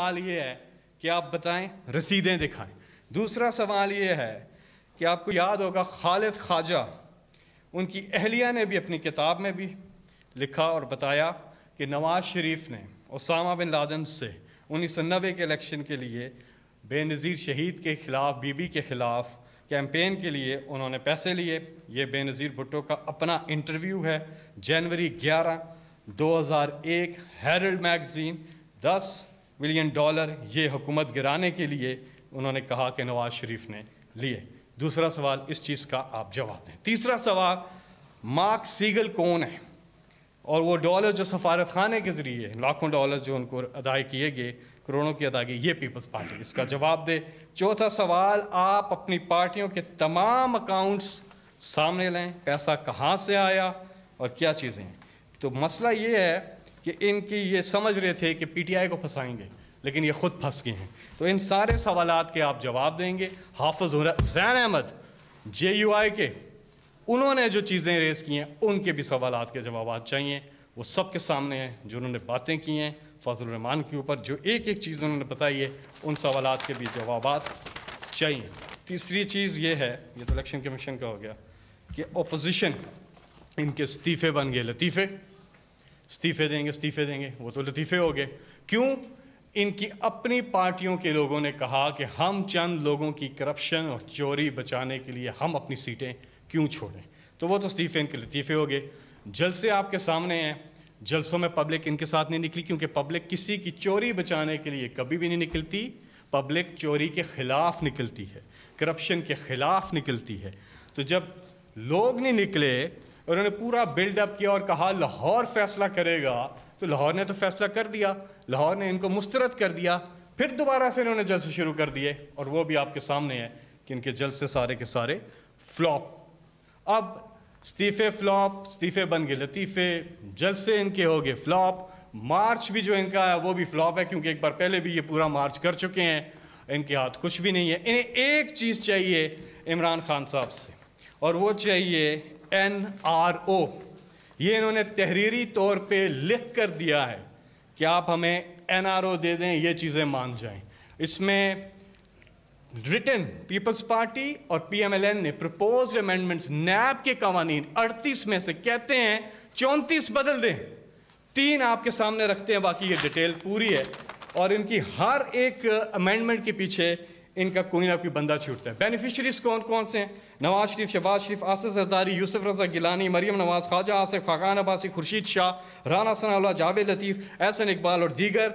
सवाल ये है कि आप बताएं रसीदें दिखाएं दूसरा सवाल ये है कि आपको याद होगा खालिद ख्वाजा उनकी अहलिया ने भी अपनी किताब में भी लिखा और बताया कि नवाज शरीफ ने उसामा बिन लादन से उन्नीस सौ नब्बे के इलेक्शन के लिए बेनज़ीर शहीद के ख़िलाफ़ बीबी के ख़िलाफ़ कैंपेन के लिए उन्होंने पैसे लिए ये बेनज़ीर भुट्टो का अपना इंटरव्यू है जनवरी ग्यारह दो हज़ार एक हेरल्ड मैगज़ीन दस मिलियन डॉलर ये हुकूमत गिराने के लिए उन्होंने कहा कि नवाज शरीफ ने लिए दूसरा सवाल इस चीज़ का आप जवाब दें तीसरा सवाल मार्क सीगल कौन है और वो डॉलर जो सफारत खाने के ज़रिए लाखों डॉलर जो उनको अदाय किए गए करोड़ों की अदायगी ये पीपल्स पार्टी इसका जवाब दे चौथा सवाल आप अपनी पार्टियों के तमाम अकाउंट्स सामने लें पैसा कहाँ से आया और क्या चीज़ें तो मसला ये है कि इनकी ये समझ रहे थे कि पीटीआई को फंसाएंगे लेकिन ये खुद फंस गए हैं तो इन सारे सवाल के आप जवाब देंगे Hafiz Hussain Ahmed J U I के उन्होंने जो चीज़ें रेस की हैं उनके भी सवाल के जवाब चाहिए वो सबके सामने हैं जो उन्होंने बातें की हैं फजलरहमान के ऊपर जो एक एक चीज़ उन्होंने बताई है उन सवाल के भी जवाब चाहिए तीसरी चीज़ ये है ये तो इलेक्शन कमीशन का हो गया कि अपोजिशन इनके इस्तीफ़े बन गए लतीफ़े इस्तीफे देंगे इस्तीफे देंगे वो तो लतीफ़े हो गए क्यों इनकी अपनी पार्टियों के लोगों ने कहा कि हम चंद लोगों की करप्शन और चोरी बचाने के लिए हम अपनी सीटें क्यों छोड़ें तो वो तो इस्तीफे इनके लतीफ़े हो गए जलसे आपके सामने हैं जलसों में पब्लिक इनके साथ नहीं निकली क्योंकि पब्लिक किसी की चोरी बचाने के लिए कभी भी नहीं निकलती पब्लिक चोरी के ख़िलाफ़ निकलती है करप्शन के ख़िलाफ़ निकलती है तो जब लोग नहीं निकले उन्होंने पूरा बिल्डअप किया और कहा लाहौर फैसला करेगा तो लाहौर ने तो फैसला कर दिया लाहौर ने इनको मुस्तरद कर दिया फिर दोबारा से इन्होंने जलसे शुरू कर दिए और वो भी आपके सामने है कि इनके जलसे सारे के सारे फ्लॉप अब इस्तीफ़े फ्लॉप इस्तीफ़े बन गए लतीफ़े जलसे इनके हो गए फ्लॉप मार्च भी जो इनका है वो भी फ्लॉप है क्योंकि एक बार पहले भी ये पूरा मार्च कर चुके हैं इनके हाथ कुछ भी नहीं है इन्हें एक चीज़ चाहिए इमरान खान साहब से और वो चाहिए एन आर ओ ये इन्होंने तहरीरी तौर पे लिख कर दिया है कि आप हमें एन आर ओ दे दें ये चीज़ें मान जाएं इसमें रिटर्न पीपल्स पार्टी और पीएमएलएन ने प्रपोज अमेंडमेंट्स नैब के कवानीन 38 में से कहते हैं चौंतीस बदल दें तीन आपके सामने रखते हैं बाकी ये डिटेल पूरी है और इनकी हर एक अमेंडमेंट के पीछे इनका कोई ना कोई बंदा छूटता है बेनिफिशरीज कौन कौन से हैं नवाज शरीफ शहबाज शरीफ आसद जरदारी यूसुफ रजा गिलानी मरियम नवाज ख्वाजा आसिफ खाकान अबासी खुर्शीद शाह राना सना जावेद लतीफ़ एहसन इकबाल और दीगर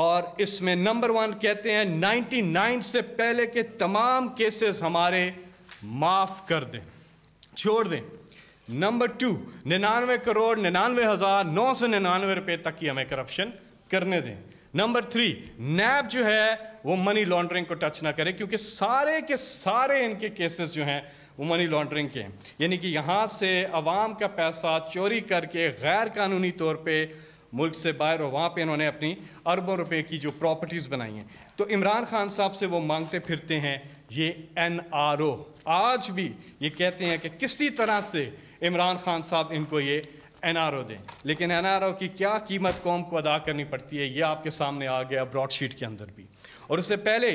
और इसमें नंबर वन कहते हैं 99 से पहले के तमाम केसेस हमारे माफ़ कर दें छोड़ दें नंबर टू निन्यानवे करोड़ निन्यानवे हज़ार नौ सौ निन्यानवे रुपये तक की हमें करप्शन करने दें नंबर थ्री नैब जो है वो मनी लॉन्ड्रिंग को टच ना करे क्योंकि सारे के सारे इनके केसेस जो हैं वो मनी लॉन्ड्रिंग के हैं यानी कि यहाँ से अवाम का पैसा चोरी करके गैर कानूनी तौर पे मुल्क से बाहर और वहाँ पे इन्होंने अपनी अरबों रुपए की जो प्रॉपर्टीज़ बनाई हैं तो इमरान खान साहब से वो मांगते फिरते हैं ये एन आर ओ आज भी ये कहते हैं कि किसी तरह से इमरान खान साहब इनको ये एनआरओ दें लेकिन एनआरओ की क्या कीमत कौम को अदा करनी पड़ती है ये आपके सामने आ गया ब्रॉडशीट के अंदर भी और उससे पहले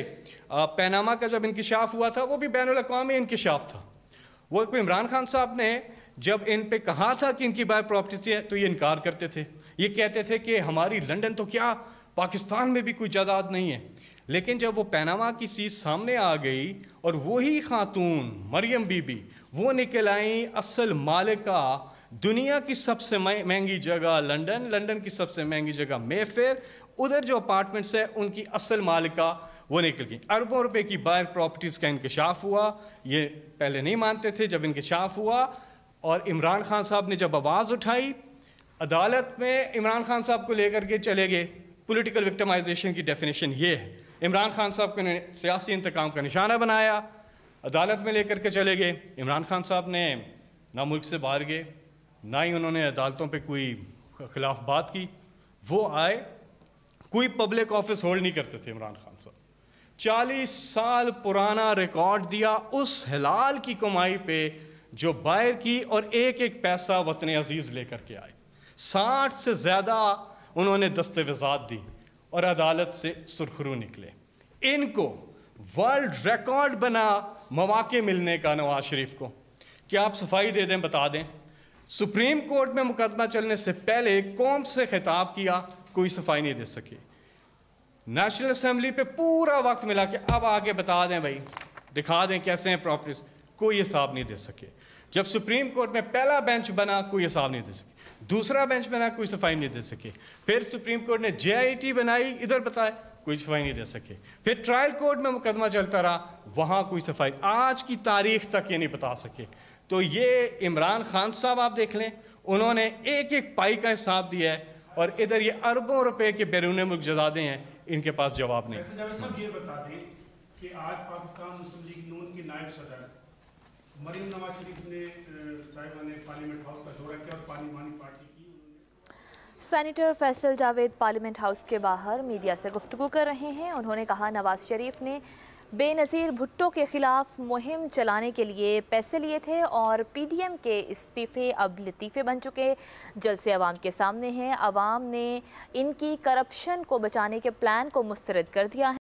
पैनामा का जब इंकशाफ हुआ था वो भी बैन अवी इंकशाफ था वो इमरान खान साहब ने जब इन पर कहा था कि इनकी बाय प्रॉपर्टी से तो ये इनकार करते थे ये कहते थे कि हमारी लंदन तो क्या पाकिस्तान में भी कोई जायदाद नहीं है लेकिन जब वो पैनामा की चीज़ सामने आ गई और वही खातून मरियम बीबी वो निकल आई असल मालिका दुनिया की सबसे महंगी जगह लंदन लंदन की सबसे महंगी जगह मेफेयर उधर जो अपार्टमेंट्स है उनकी असल मालिका वो निकल गई अरबों रुपए की बायर प्रॉपर्टीज़ का इंकशाफ हुआ ये पहले नहीं मानते थे जब इंकशाफ हुआ और इमरान खान साहब ने जब आवाज़ उठाई अदालत में इमरान खान साहब को लेकर के चले गए पोलिटिकल विक्टमाइजेशन की डेफिनेशन ये है इमरान खान साहब को सियासी इंतकाम का निशाना बनाया अदालत में लेकर के चले गए इमरान खान साहब ने ना मुल्क से बाहर गए ना ही उन्होंने अदालतों पे कोई खिलाफ बात की वो आए कोई पब्लिक ऑफिस होल्ड नहीं करते थे इमरान खान साहब चालीस साल पुराना रिकॉर्ड दिया उस हलाल की कमाई पे जो बाहर की और एक एक पैसा वतन अजीज़ लेकर के आए साठ से ज़्यादा उन्होंने दस्तावेजात दी और अदालत से सुरखरू निकले इनको वर्ल्ड रिकॉर्ड बना मौाक़े मिलने का नवाज शरीफ को क्या आप सफाई दे दें बता दें सुप्रीम कोर्ट में मुकदमा चलने से पहले कौम से खिताब किया कोई सफाई नहीं दे सके नेशनल असम्बली पे पूरा वक्त मिला के अब आगे बता दें भाई दिखा दें कैसे हैं प्रॉपर्टीज कोई हिसाब नहीं दे सके जब सुप्रीम कोर्ट में पहला बेंच बना कोई हिसाब नहीं दे सके दूसरा बेंच बना कोई सफाई नहीं दे सके फिर सुप्रीम कोर्ट ने जे बनाई इधर बताए कोई सफाई नहीं दे सके फिर ट्रायल कोर्ट में मुकदमा चलता रहा वहाँ कोई सफाई आज की तारीख तक ये नहीं बता सके तो ये इमरान खान साहब आप देख लें उन्होंने एक एक पाई का हिसाब दिया है और इधर ये अरबों रुपए के बैरून मुल्क जदादे हैं इनके पास जवाब नहीं ये बता दें कि आज पाकिस्तान मुस्लिम लीग नून नायब सदर मरीम नवाज शरीफ ने ने पार्लियामेंट हाउस का दौरा किया और party Faisal Javed parliament house के बाहर मीडिया से गुफ्तु कर रहे हैं उन्होंने कहा नवाज शरीफ ने बेनज़ीर भुट्टो के खिलाफ मुहिम चलाने के लिए पैसे लिए थे और पीडीएम के इस्तीफ़े अब लतीफ़े बन चुके जलसे आवाम के सामने हैं आवाम ने इनकी करप्शन को बचाने के प्लान को मुस्तरद कर दिया है